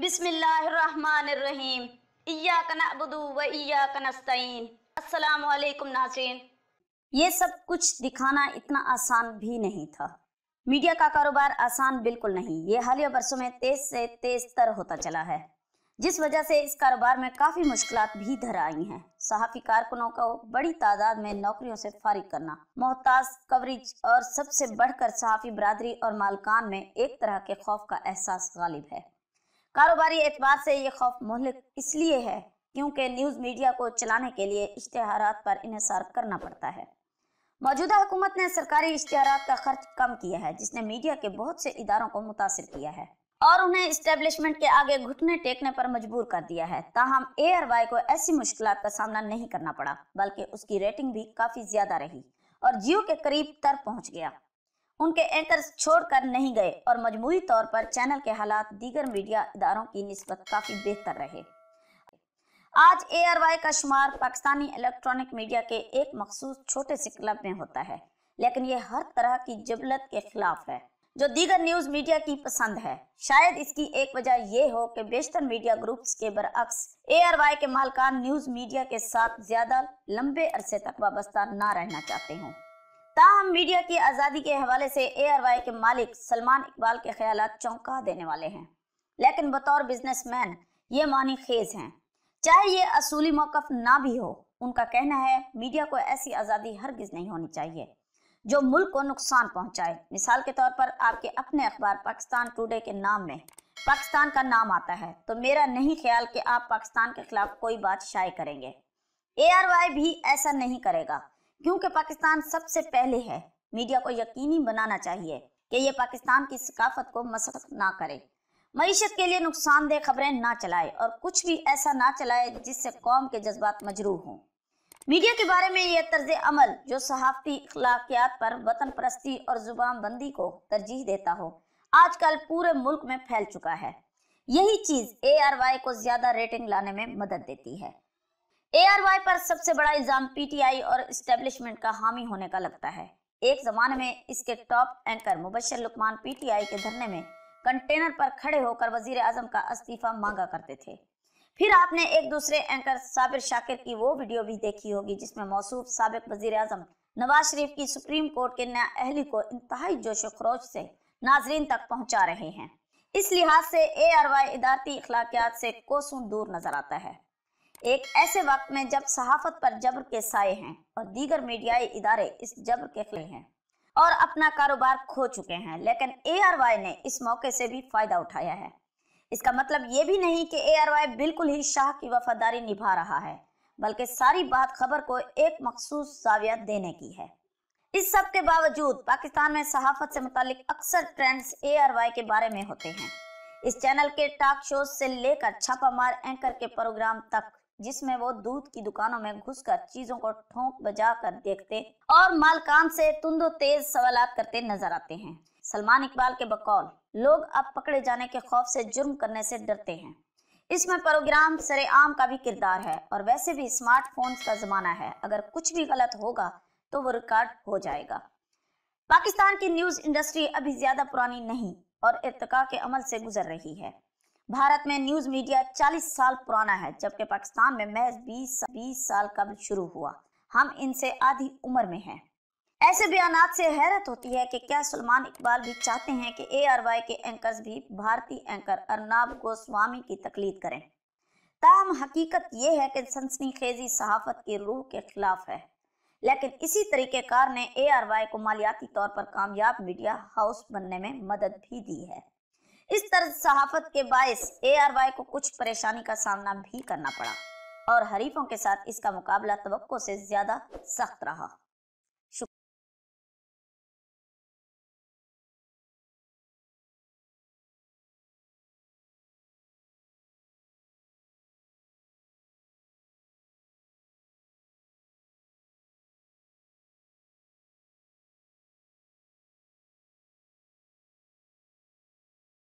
बिसमीम इया कनाबदू व इया नाजरीन ये सब कुछ दिखाना इतना आसान भी नहीं था मीडिया का कारोबार आसान बिल्कुल नहीं ये हालिया बरसों में तेज से तेज तर होता चला है जिस वजह से इस कारोबार में काफ़ी मुश्किल भी धर आई हैं सहाफ़ी कारकुनों को बड़ी तादाद में नौकरियों से फारिग करना मोहताज कवरेज और सबसे बढ़कर सहाफ़ी बरदरी और मालकान में एक तरह के खौफ का एहसास गालिब है कारोबारी एतबार से ये खौफ मोहलिक इसलिए है क्योंकि न्यूज़ मीडिया को चलाने के लिए इश्तहार पर इसार करना पड़ता है मौजूदा हुकूमत ने सरकारी इश्तहार का खर्च कम किया है जिसने मीडिया के बहुत से इदारों को मुतासर किया है और उन्हें इस्टेब्लिशमेंट के आगे घुटने टेकने पर मजबूर कर दिया है ताहम ए आर वाई को ऐसी मुश्किल का सामना नहीं करना पड़ा बल्कि उसकी रेटिंग भी काफ़ी ज़्यादा रही और जियो के करीब तर पहुंच गया उनके छोड़ छोड़कर नहीं गए और मजमूरी तौर पर चैनल के हालात दीगर मीडिया इदारों की नस्बत काफ़ी बेहतर रहे आज ए आर वाई का शुमार पाकिस्तानी इलेक्ट्रॉनिक मीडिया के एक मखसूस छोटे से क्लब में होता है लेकिन ये हर तरह की जबलत के खिलाफ है जो दीगर न्यूज़ मीडिया की पसंद है शायद इसकी एक वजह यह हो कि बेशतर मीडिया ग्रुप्स के बरअक्स ए आर वाई के मालकान न्यूज़ मीडिया के साथ ज़्यादा लंबे अरसे तक वाबस्ता ना रहना चाहते हों ताहम मीडिया की आज़ादी के हवाले से ए आर वाई के मालिक सलमान इकबाल के ख्याल चौंका देने वाले हैं लेकिन बतौर बिजनेसमैन ये मानी खेज हैं चाहे ये असूली मौकफ ना भी हो उनका कहना है मीडिया को ऐसी आज़ादी हरगिज नहीं होनी चाहिए जो मुल्क को नुकसान पहुंचाए मिसाल के तौर पर आपके अपने अखबार पाकिस्तान टुडे के नाम में पाकिस्तान का नाम आता है तो मेरा नहीं ख्याल कि आप पाकिस्तान के खिलाफ कोई बात शाये करेंगे ए आर वाई भी ऐसा नहीं करेगा क्योंकि पाकिस्तान सबसे पहले है मीडिया को यकीनी बनाना चाहिए कि ये पाकिस्तान की सकाफत को मसरत ना करे मीशत के लिए नुकसानदेह खबरें ना चलाए और कुछ भी ऐसा ना चलाए जिससे कौम के जज्बात मजरूह हों मीडिया के बारे में यह तर्ज अमल जो सहाफ़ती अखलाकियात पर वतन परस्ती और जुबान बंदी को तरजीह देता हो आजकल पूरे मुल्क में फैल चुका है यही चीज़ ए आर वाई को ज़्यादा रेटिंग लाने में मदद देती है एआरवाई पर सबसे बड़ा इल्जाम पीटीआई और एस्टेब्लिशमेंट का हामी होने का लगता है एक जमाने में इसके टॉप एंकर मुबशर लुकमान पीटीआई के धरने में कंटेनर पर खड़े होकर वजीर आजम का इस्तीफा मांगा करते थे फिर आपने एक दूसरे एंकर साबिर शाकिर की वो वीडियो भी देखी होगी जिसमें मौसूफ सबक वजीर आजम नवाज शरीफ की सुप्रीम कोर्ट के नया अहली को इंतहाई जोश खरोश से नाजरीन तक पहुंचा रहे हैं इस लिहाज से ए आर वाई इदारती अखलाकियात से कोसों दूर नजर आता है एक ऐसे वक्त में जब सहाफत पर जबर के साए हैं और दीगर मीडियाई इदारे इस जबर के खिले हैं और अपना कारोबार खो चुके हैं लेकिन ए ने इस मौके से भी फायदा उठाया है इसका मतलब ये भी नहीं कि ए बिल्कुल ही शाह की वफादारी निभा रहा है बल्कि सारी बात खबर को एक मखसूस जाविया देने की है इस सब के बावजूद पाकिस्तान में सहाफत से मुतालिक अक्सर ट्रेंड्स ए के बारे में होते हैं इस चैनल के टॉक शोज से लेकर छापामार एंकर के प्रोग्राम तक जिसमें वो दूध की दुकानों में घुसकर चीजों को ठोंक बजा कर देखते और मालकान से तुंदो तेज सवाल करते नजर आते हैं सलमान इकबाल के बकौल लोग अब पकड़े जाने के खौफ से जुर्म करने से डरते हैं इसमें प्रोग्राम सरेआम का भी किरदार है और वैसे भी स्मार्टफोन का जमाना है अगर कुछ भी गलत होगा तो वो रिकॉर्ड हो जाएगा पाकिस्तान की न्यूज इंडस्ट्री अभी ज्यादा पुरानी नहीं और इरतका के अमल से गुजर रही है भारत में न्यूज मीडिया 40 साल पुराना है जबकि पाकिस्तान में महज 20 20 साल कब शुरू हुआ हम इनसे आधी उम्र में हैं ऐसे बयान से हैरत होती है कि क्या सलमान इकबाल भी चाहते हैं कि ए आर वाई के एंकर भी भारतीय एंकर अरनाब गोस्वामी की तकलीद करें ताहम हकीकत यह है कि सनसनी खेजी सहाफत की रूह के खिलाफ है लेकिन इसी तरीक़ेकार ने ए आर वाई को मालियाती तौर पर कामयाब मीडिया हाउस बनने में मदद भी दी है इस तरह सहाफत के बायस ए आर वाई को कुछ परेशानी का सामना भी करना पड़ा और हरीफों के साथ इसका मुकाबला तवक्को से ज्यादा सख्त रहा